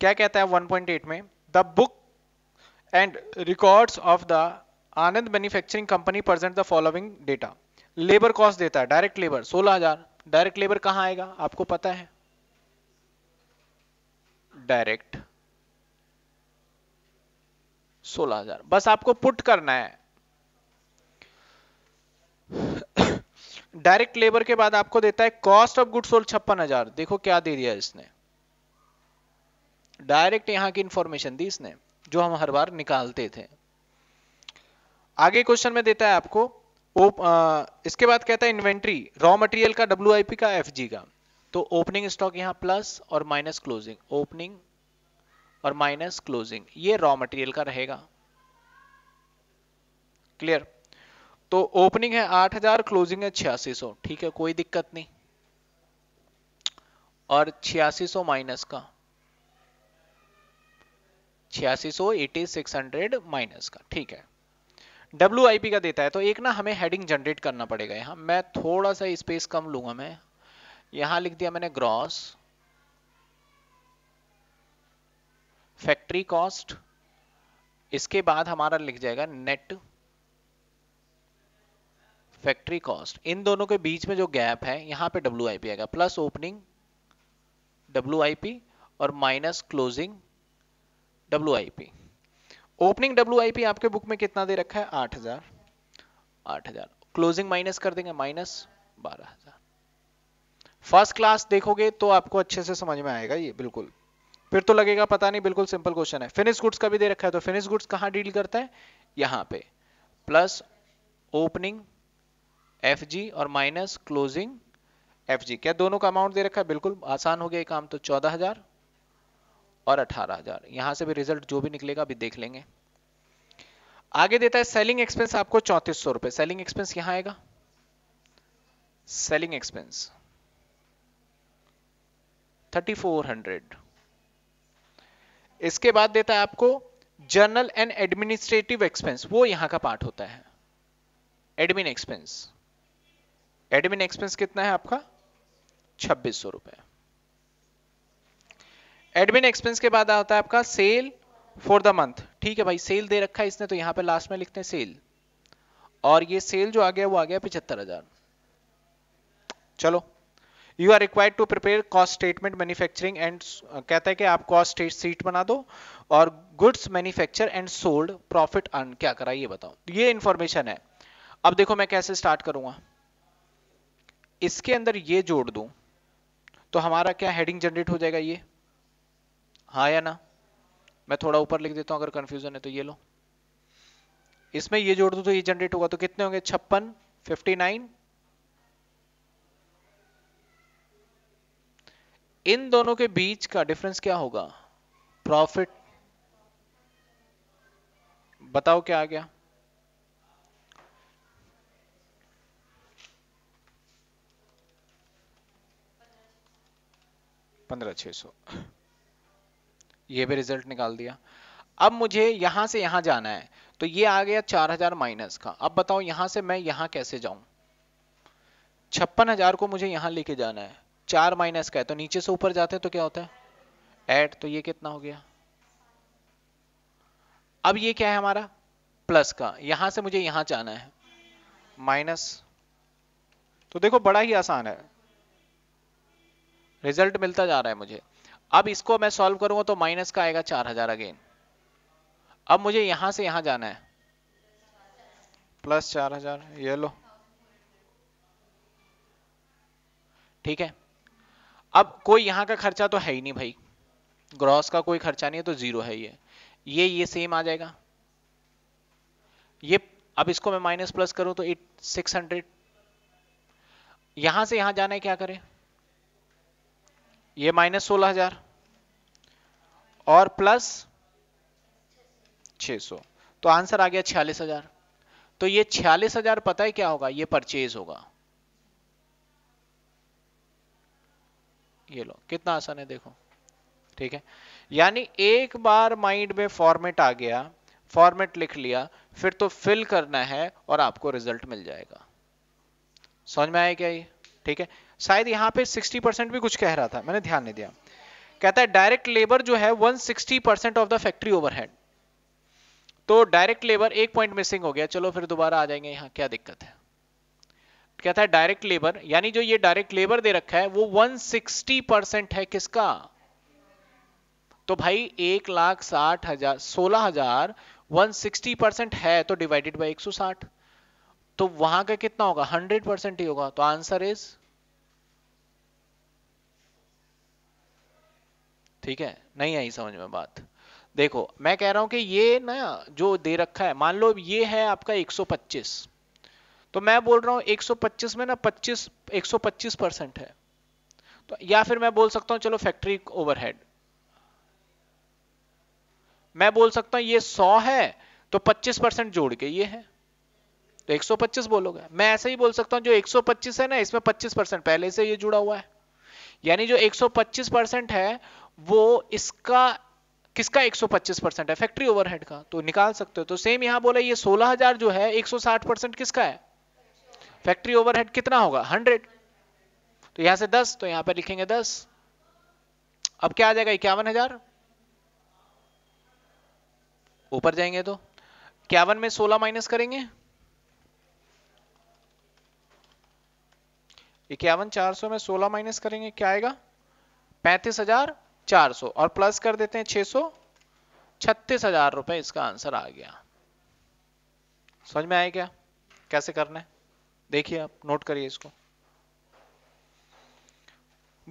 क्या कहता है 1.8 में the book and records of the Anand manufacturing company present the following data labour cost देता है डायरेक्ट लेबर 16000 डायरेक्ट लेबर कहां आएगा आपको पता है डायरेक्ट 16000 बस आपको पुट करना है डायरेक्ट लेबर के बाद आपको देता है कॉस्ट ऑफ गुड सोल्ड छप्पन हजार देखो क्या दे दिया इसने डायरेक्ट यहाँ की इंफॉर्मेशन दी इसने जो हम हर बार निकालते थे आगे क्वेश्चन में देता है आपको ओप, आ, इसके बाद कहता है इन्वेंट्री रॉ मटेरियल का डब्ल्यू का एफ का तो ओपनिंग स्टॉक यहां प्लस और माइनस क्लोजिंग ओपनिंग और माइनस क्लोजिंग ये रॉ मटेरियल का रहेगा क्लियर तो ओपनिंग है 8000 क्लोजिंग है छियासी ठीक है कोई दिक्कत नहीं और छियासी माइनस का छियासी एटी सिक्स हंड्रेड माइनस का ठीक है डब्ल्यू आई पी का देता है तो एक ना हमें हेडिंग जनरेट करना पड़ेगा यहाँ मैं थोड़ा सा स्पेस कम लूंगा मैं यहाँ लिख दिया मैंने ग्रॉस फैक्ट्री कॉस्ट इसके बाद हमारा लिख जाएगा नेट फैक्ट्री कॉस्ट इन दोनों के बीच में जो गैप है यहाँ पे डब्ल्यू आएगा प्लस ओपनिंग डब्ल्यू और minus closing W opening W आपके बुक में कितना दे रखा है आठ हजार आठ हजार क्लोजिंग माइनस कर देंगे माइनस बारह हजार फर्स्ट क्लास देखोगे तो आपको अच्छे से समझ में आएगा ये बिल्कुल फिर तो लगेगा पता नहीं बिल्कुल सिंपल क्वेश्चन है फिनिश गुड्स का भी दे रखा है तो फिनिश गुड्स कहाँ डील करता है यहाँ पे प्लस ओपनिंग एफ और माइनस क्लोजिंग एफ क्या दोनों का अमाउंट दे रखा है बिल्कुल आसान हो गया काम तो चौदह हजार और अठारह हजार यहां से भी रिजल्ट जो भी निकलेगा अभी देख लेंगे आगे देता है सेलिंग एक्सपेंस आपको चौंतीस सौ रुपए सेलिंग एक्सपेंस यहां आएगा selling expense thirty four hundred इसके बाद देता है आपको जर्नल एंड एडमिनिस्ट्रेटिव एक्सपेंस वो यहां का पार्ट होता है एडमिन एक्सपेंस एडमिन एक्सपेंस कितना है आपका छब्बीस सौ रुपए एडमिन एक्सपेंस के बाद आता है आपका सेल फॉर द मंथ ठीक है भाई सेल दे रखा है इसने तो यहां पे लास्ट में लिखते हैं सेल और ये सेल जो आ गया वो आ गया पिछहत्तर हजार चलो you are required to prepare cost statement manufacturing and कहता है कि आप कॉस्ट सीट बना दो और goods manufacture and sold profit earn क्या करा ये बताओ ये इंफॉर्मेशन है अब देखो मैं कैसे स्टार्ट करूंगा इसके अंदर ये जोड़ दू तो हमारा क्या हेडिंग जनरेट हो जाएगा ये हाँ या ना मैं थोड़ा ऊपर लिख देता हूँ अगर कंफ्यूजन है तो ये लो इसमें ये जोड़ दो तो ये जनरेट होगा तो कितने होंगे छप्पन फिफ्टी नाइन इन दोनों के बीच का डिफरेंस क्या होगा प्रॉफिट बताओ क्या आ गया पंद्रह छह सौ ये भी रिजल्ट निकाल दिया अब मुझे यहां से यहां जाना है तो ये आ गया 4000 माइनस का अब बताओ यहां से मैं यहां कैसे जाऊं छप्पन हजार को मुझे यहां लेके जाना है चार माइनस का है तो नीचे से ऊपर जाते हैं तो क्या होता है एड तो ये कितना हो गया अब ये क्या है हमारा प्लस का यहां से मुझे यहां जाना है माइनस तो देखो बड़ा ही आसान है रिजल्ट मिलता जा रहा है मुझे अब इसको मैं सॉल्व करूंगा तो माइनस का आएगा चार हजार अगेन अब मुझे यहां से यहां जाना है प्लस चार हजार ये लो ठीक है अब कोई यहां का खर्चा तो है ही नहीं भाई ग्रॉस का कोई खर्चा नहीं है तो जीरो है ये ये ये सेम आ जाएगा ये अब इसको मैं माइनस प्लस करूं तो इट सिक्स हंड्रेड यहां से यहां जाना है क्या करें ये माइनस सोलह हजार और प्लस 600 तो आंसर आ गया छियालीस हजार तो ये छियालीस हजार पता है क्या होगा ये परचेज होगा ये लो कितना आसान है देखो ठीक है यानी एक बार माइंड में फॉर्मेट आ गया फॉर्मेट लिख लिया फिर तो फिल करना है और आपको रिजल्ट मिल जाएगा समझ में आया क्या ये ठीक है शायद यहाँ पे 60 परसेंट भी कुछ कह रहा था मैंने ध्यान नहीं दिया कहता है डायरेक्ट लेबर जो है 160 percent of the factory overhead तो डायरेक्ट लेबर एक पॉइंट मिसिंग हो गया चलो फिर दोबारा आ जाएंगे यहाँ क्या दिक्कत है कहता है डायरेक्ट लेबर यानी जो ये डायरेक्ट लेबर दे रखा है वो वन है किसका तो भाई एक लाख साठ हजार सोलह हजार वन सिक्सटी परसेंट है तो डिवाइडेड बाई एक सौ साठ तो वहां का कितना होगा हंड्रेड परसेंट ही होगा तो आंसर इज ठीक है नहीं आई समझ में बात देखो मैं कह रहा हूं कि ये ना जो दे रखा है मान लो ये है आपका 125 तो मैं बोल रहा हूं 125 में ना 25 125 परसेंट है तो या फिर मैं बोल सकता हूं चलो फैक्ट्री ओवरहेड मैं बोल सकता हूं ये 100 है तो 25 परसेंट जोड़ के ये है तो 125 बोलोगे मैं ऐसे ही बोल सकता हूं जो 125 है ना इसमें 25 परसेंट पहले से ये जुड़ा हुआ है यानी जो 125 परसेंट है वो इसका किसका 125 परसेंट है फैक्ट्री ओवरहेड का तो निकाल सकते हो तो सेम यहां बोला ये 16000 जो है 160 परसेंट किसका है फैक्ट्री ओवरहेड कितना होगा 100 तो यहां से 10 तो यहां पर लिखेंगे 10 अब क्या आ जाएगा इक्यावन ऊपर जाएंगे तो इक्यावन में सोलह माइनस करेंगे इक्यावन चार सौ में सोलह माइनस करेंगे क्या आएगा पैंतीस हजार चार सौ और प्लस कर देते हैं छह सौ छत्तीस हजार रुपए इसका आंसर आ गया समझ में आया क्या कैसे करना है देखिए आप नोट करिए इसको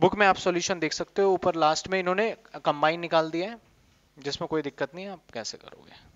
बुक में आप सॉल्यूशन देख सकते हो ऊपर लास्ट में इन्होंने कंबाइन निकाल दिया है जिसमें कोई दिक्कत नहीं है आप कैसे करोगे